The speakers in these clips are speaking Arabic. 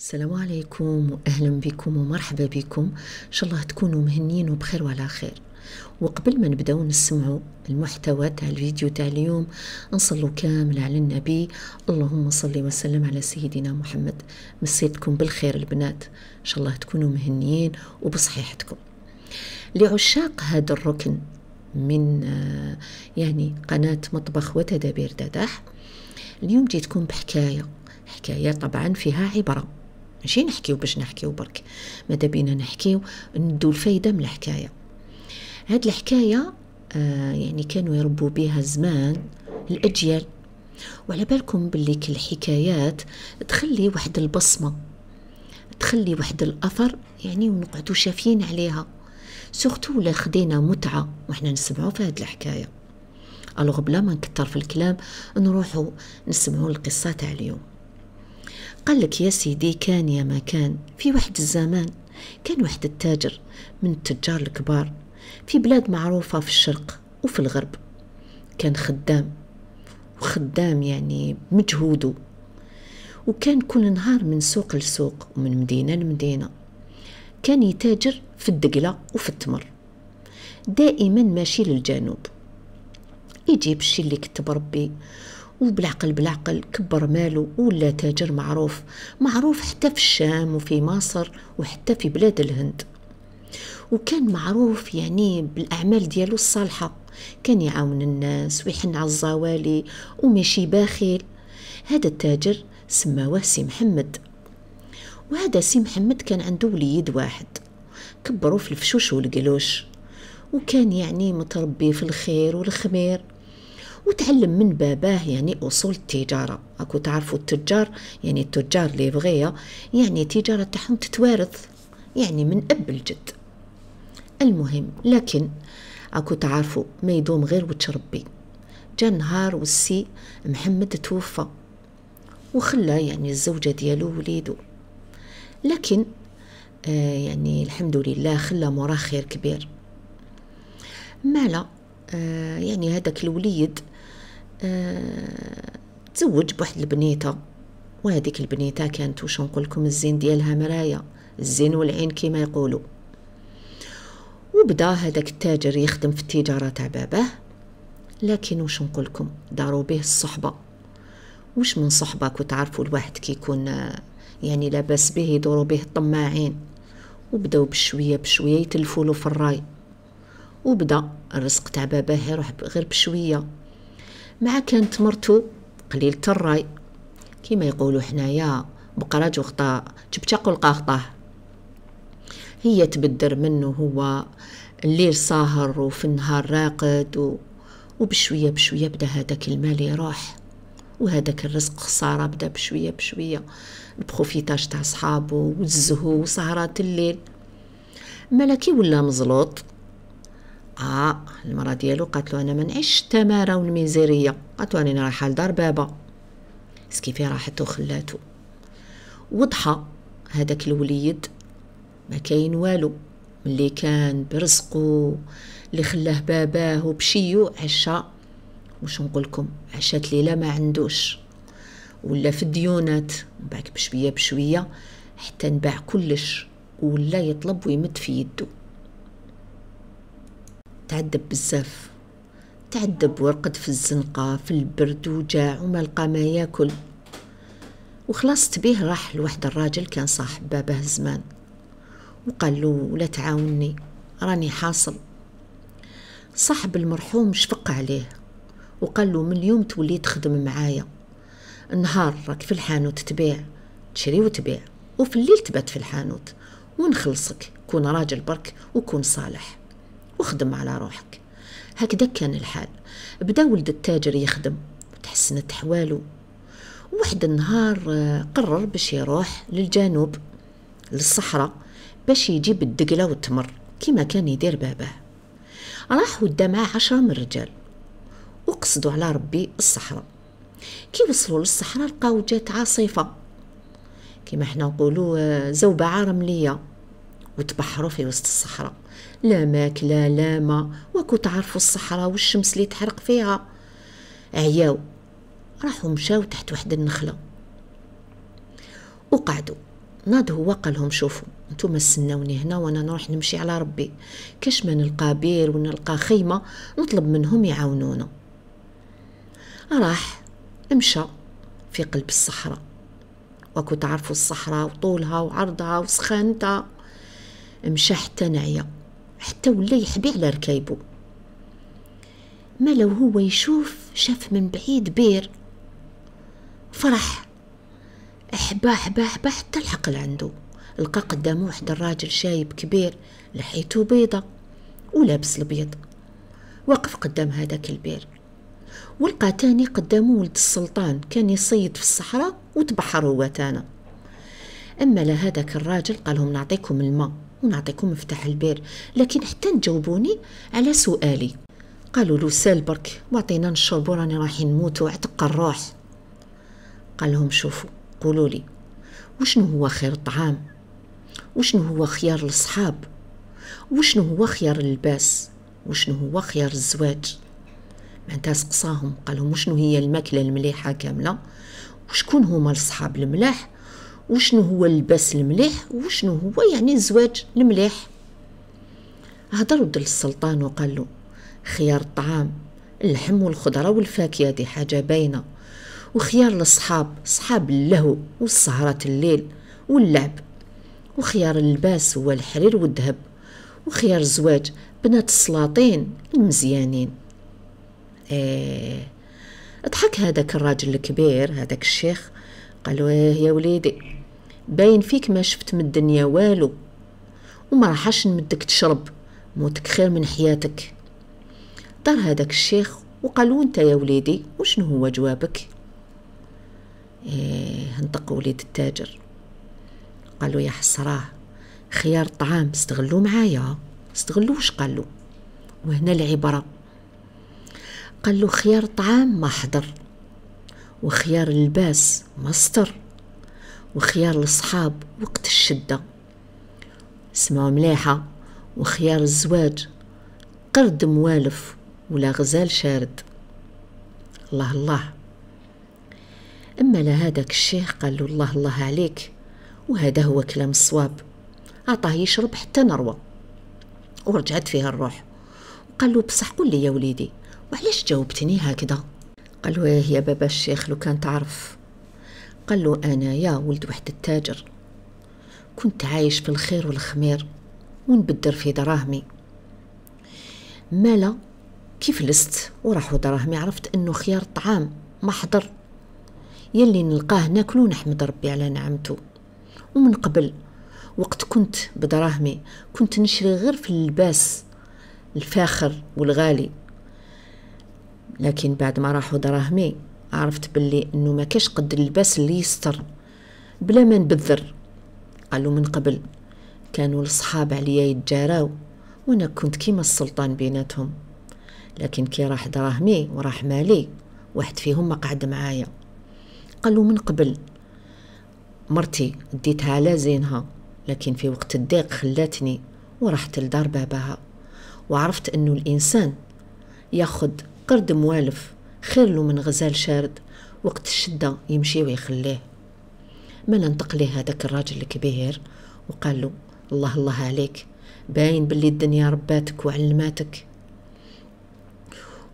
السلام عليكم واهلا بكم ومرحبا بكم ان شاء الله تكونوا مهنيين وبخير وعلى خير وقبل ما نبداو نسمعوا المحتوى تاع الفيديو تاع اليوم نصلوا كامل على النبي اللهم صل وسلم على سيدنا محمد مسيتكم بالخير البنات ان شاء الله تكونوا مهنيين وبصحيحتكم لعشاق هذا الركن من آه، يعني قناة مطبخ وتدابير داداح اليوم جيتكم بحكاية حكاية طبعا فيها عبرة ماشي نحكيو باش نحكيو برك ماذا بينا نحكيو ندو الفايده من الحكايه هاد الحكايه آه يعني كانوا يربوا بها زمان الاجيال وعلى بالكم باللي الحكايات تخلي واحد البصمه تخلي واحد الاثر يعني ونقعدو شافين عليها سورتو لا خدينا متعه وحنا نسمعو في هاد الحكايه الوغ بلا ما نكتر في الكلام نروحو نسمعو القصه تاع اليوم قال لك يا سيدي كان يا ما كان في واحد الزمان كان واحد التاجر من التجار الكبار في بلاد معروفة في الشرق وفي الغرب كان خدام وخدام يعني مجهوده وكان كل نهار من سوق لسوق ومن مدينة لمدينة كان يتاجر في الدقلة وفي التمر دائما ماشي للجنوب يجيب الشي اللي كتب ربي وبالعقل بالعقل كبر ماله ولا تاجر معروف معروف حتى في الشام وفي مصر وحتى في بلاد الهند وكان معروف يعني بالأعمال ديالو الصالحة كان يعاون الناس ويحن على الزوالي وماشي باخل هذا التاجر سماوه سي محمد وهذا سي محمد كان عنده وليد واحد كبروا في الفشوش والقلوش وكان يعني متربي في الخير والخمير وتعلم من باباه يعني أصول التجارة أكو تعرفوا التجار يعني التجار اللي بغية يعني التجارة تاعهم تتوارث يعني من أب الجد المهم لكن أكو تعرفوا ما يدوم غير وتشربي جا نهار والسي محمد توفى وخلى يعني الزوجة ديالو وليدو لكن آه يعني الحمد لله خلى مراه خير كبير مالا آه يعني هذاك الوليد آه تزوج بواحد البنيته وهذيك البنيته كانت واش نقول لكم الزين ديالها مرايا الزين والعين كما يقولوا وبدا هذاك التاجر يخدم في التجاره تاع باباه لكن واش نقول لكم داروا به الصحبه واش من صحبه كتعرفوا الواحد كيكون آه، يعني لاباس به يدوروا به الطماعين وبداو بشويه بشويه يتلفوا في الراي وبدا الرزق تاع باباه يروح غير بشويه مع كانت مرتو قليلة الراي كما يقولوا حنايا بقرا وخطا جبتاق لقا هي تبدر منه هو الليل ساهر وفي النهار راقد و... وبشوية بشوية بدا هذاك المال يروح وهذاك الرزق خسارة بدا بشوية بشوية البروفيتاج تاع صحابو والزهو وسهرات الليل ملكي ولا مزلوط اه المرة ديالو قالت له انا ما نعيش التماره والميزيريه قالت له انا رايحه لدار بابا سكيفي راحت وخلاتو وضحى هذاك الوليد ما كاين والو ملي كان برزقو اللي خلاه باباه وبشيو عشا واش نقول لكم عشات ليله ما عندوش ولا في الديونات بعد بشويه بشويه حتى نباع كلش ولا يطلب ويمد في يدو تعذب بزاف تعذب ورقد في الزنقة في البرد وجاع وما لقى ما ياكل وخلصت بيه راح لواحد الراجل كان صاحب باباه زمان وقال له لا تعاوني راني حاصل صاحب المرحوم شفق عليه وقال له من اليوم تولي تخدم معايا النهار راك في الحانوت تبيع تشري وتبيع وفي الليل تبات في الحانوت ونخلصك كون راجل برك وكون صالح وخدم على روحك هكذا كان الحال بدا ولد التاجر يخدم تحسنت حواله وواحد النهار آه، قرر باش يروح للجنوب للصحراء باش يجيب الدقلة والتمر كما كان يدير باباه راح ودا معاه عشرة من الرجال وقصدوا على ربي الصحراء كي وصلوا للصحراء لقاو جات عاصفة كما حنا نقولوا آه، زوبعة رملية وتبحروا في وسط الصحراء لا ماكله لا ما وكو تعرفوا الصحراء والشمس اللي تحرق فيها عياو راحوا مشاو تحت واحد النخله وقعدوا ناض هو قال لهم شوفوا نتوما استناوني هنا وانا نروح نمشي على ربي كاش ما نلقى بير ونلقى خيمه نطلب منهم يعاونونا راح مشى في قلب الصحراء وكو تعرفوا الصحراء وطولها وعرضها وسخانتها مشى نعيا حتى ولا يحبي على ركايبو ما لو هو يشوف شاف من بعيد بير فرح حبا حبا حبا حتى الحق لعندو لقى قدامه واحد الراجل شايب كبير لحيته بيضة ولابس البيض واقف قدام هذاك البير ولقى تاني قدامه ولد السلطان كان يصيد في الصحراء وتبحر هو تانا اما لهذاك الراجل قالهم نعطيكم الماء ونعطيكم مفتاح البير لكن حتى تجاوبوني على سؤالي قالوا له سال برك واعطينا نشربو راني رايحين نموتو عتق الروح قال لهم شوفوا قولوا لي وشنو هو خير الطعام وشنو هو خيار الصحاب وشنو هو خيار اللباس وشنو هو خيار الزواج معناتها سقساهم قالهم وشنو هي الماكله المليحه كامله وشكون هما الصحاب الملاح وشنو هو اللباس المليح وشنو هو يعني الزواج المليح هضر ودل السلطان وقال له خيار الطعام اللحم والخضرة والفاكهة دي حاجة باينة وخيار الصحاب صحاب اللهو والسهرات الليل واللعب وخيار اللباس هو الحرير والذهب وخيار الزواج بنات السلاطين المزيانين ايه ضحك هذاك الراجل الكبير هذاك الشيخ قالوا ايه يا وليدي باين فيك ما شفت من الدنيا والو وما راحش نمدك تشرب موتك خير من حياتك طار هذاك الشيخ وقالوا انت يا وليدي وشنو هو جوابك ايه انطق وليد التاجر قالوا يا حسراه خيار الطعام استغلوا معايا استغلوا واش قالوا وهنا العبرة قالوا خيار الطعام ما حضر وخيار اللباس ما استر وخيار الصحاب وقت الشدة سمعوا مليحة وخيار الزواج قرد موالف ولا غزال شارد الله الله أما لهذاك الشيخ قال له الله الله عليك وهذا هو كلام الصواب عطاه يشرب حتى نروى ورجعت فيها الروح قال له بصح قل لي يا وليدي وعلاش جاوبتني هكذا قال له إيه يا بابا الشيخ لو كان تعرف قال له أنا يا ولد واحد التاجر كنت عايش في الخير والخمير ونبدر في دراهمي مالا كيف لست وراحوا دراهمي عرفت انه خيار الطعام ما حضر يلي نلقاه ناكلو نحمد ربي على نعمته ومن قبل وقت كنت بدراهمي كنت نشري غير في اللباس الفاخر والغالي لكن بعد ما راحوا دراهمي عرفت باللي انه ما كاش قد اللباس اللي يستر بلا ما نبذر قالوا من قبل كانوا الصحاب عليا يتجاراو وانا كنت كيما السلطان بيناتهم لكن كي راح دراهمي وراح مالي واحد فيهم ما قعد معايا قالوا من قبل مرتي ديتها على زينها لكن في وقت الضيق خلاتني ورحت لدار باباها وعرفت انه الانسان ياخد قرد موالف خيرلو من غزال شارد وقت الشدة يمشي ويخليه ما ننطق ليه هذاك الراجل الكبير وقال له الله الله عليك باين باللي الدنيا رباتك وعلماتك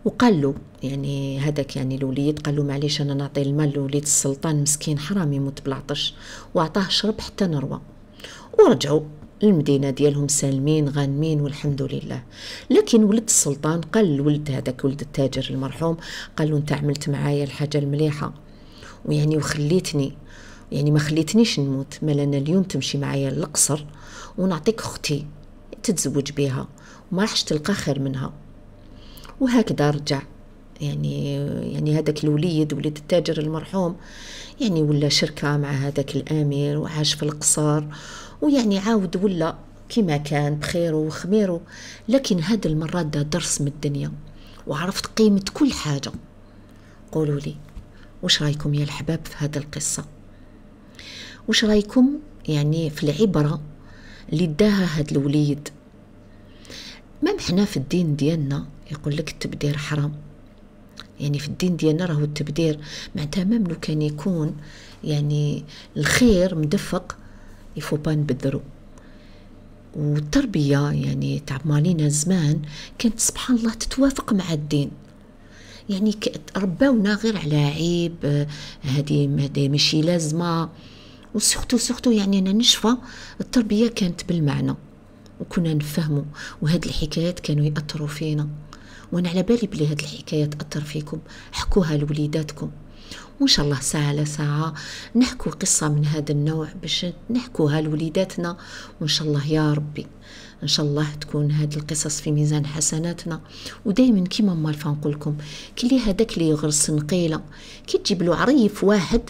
وقال له يعني هذاك يعني الوليد قال له معليش انا نعطي المال لوليد السلطان مسكين حرام يموت بالعطش واعطاه شرب حتى نروى ورجعوا المدينة ديالهم سالمين غانمين والحمد لله لكن ولد السلطان قال لولد هذاك ولد التاجر المرحوم قال له انت عملت معايا الحاجة المليحة ويعني وخليتني يعني ما خليتنيش نموت مالا انا اليوم تمشي معايا للقصر ونعطيك اختي تتزوج بها وما راحش تلقى خير منها وهكذا رجع يعني يعني هذاك الوليد ولد التاجر المرحوم يعني ولا شركه مع هذاك الامير وعاش في القصر ويعني عاود ولا كما كان بخيره وخميره لكن هاد المرة دا درس من الدنيا وعرفت قيمة كل حاجة قولوا لي وش رايكم يا الحباب في هاد القصة وش رايكم يعني في العبرة اللي داها هاد الوليد مام حنا في الدين ديالنا يقول لك التبدير حرام يعني في الدين ديالنا راهو التبدير معناتها مام لو كان يكون يعني الخير مدفق يفو با نبدلو والتربية يعني مالينا زمان كانت سبحان الله تتوافق مع الدين يعني رباونا غير على عيب هذه آه، هذه ماشي لازمه وسورتو سورتو يعني انا نشفى التربيه كانت بالمعنى وكنا نفهمه وهاد الحكايات كانوا ياثروا فينا وانا على بالي بلي هاد الحكايه تاثر فيكم حكوها لوليداتكم وإن شاء الله ساعة لساعة نحكو قصة من هذا النوع باش نحكوها لوليداتنا وإن شاء الله يا ربي ان شاء الله تكون هاد القصص في ميزان حسناتنا ودائما كيما مالفا نقول لكم كلي هذاك اللي يغرس نقيله كي تجيب له عريف واحد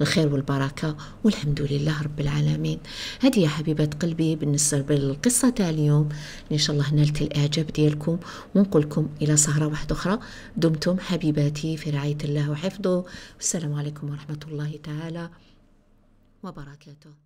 الخير والبركة والحمد لله رب العالمين هذه يا حبيبات قلبي بالنسبة للقصة تاع اليوم إن شاء الله نالت الإعجاب ديالكم ونقولكم إلى سهرة واحدة أخرى دمتم حبيباتي في رعاية الله وحفظه والسلام عليكم ورحمة الله تعالى وبركاته